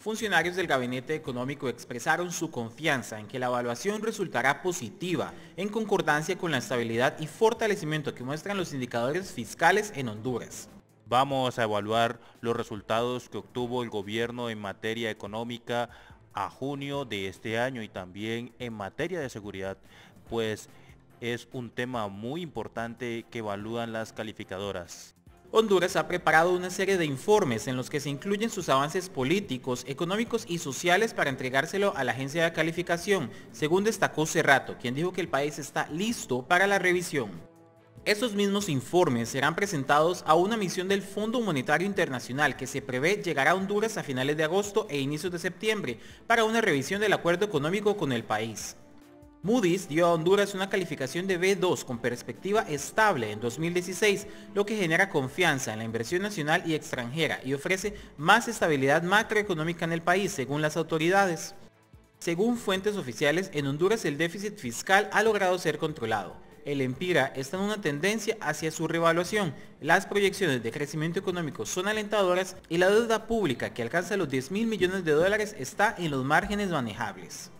Funcionarios del Gabinete Económico expresaron su confianza en que la evaluación resultará positiva, en concordancia con la estabilidad y fortalecimiento que muestran los indicadores fiscales en Honduras. Vamos a evaluar los resultados que obtuvo el gobierno en materia económica a junio de este año y también en materia de seguridad, pues es un tema muy importante que evalúan las calificadoras. Honduras ha preparado una serie de informes en los que se incluyen sus avances políticos, económicos y sociales para entregárselo a la agencia de calificación, según destacó Cerrato, quien dijo que el país está listo para la revisión. Estos mismos informes serán presentados a una misión del Fondo Monetario Internacional que se prevé llegar a Honduras a finales de agosto e inicios de septiembre para una revisión del acuerdo económico con el país. Moody's dio a Honduras una calificación de B2 con perspectiva estable en 2016, lo que genera confianza en la inversión nacional y extranjera y ofrece más estabilidad macroeconómica en el país, según las autoridades. Según fuentes oficiales, en Honduras el déficit fiscal ha logrado ser controlado. El Empira está en una tendencia hacia su revaluación. Las proyecciones de crecimiento económico son alentadoras y la deuda pública que alcanza los 10 mil millones de dólares está en los márgenes manejables.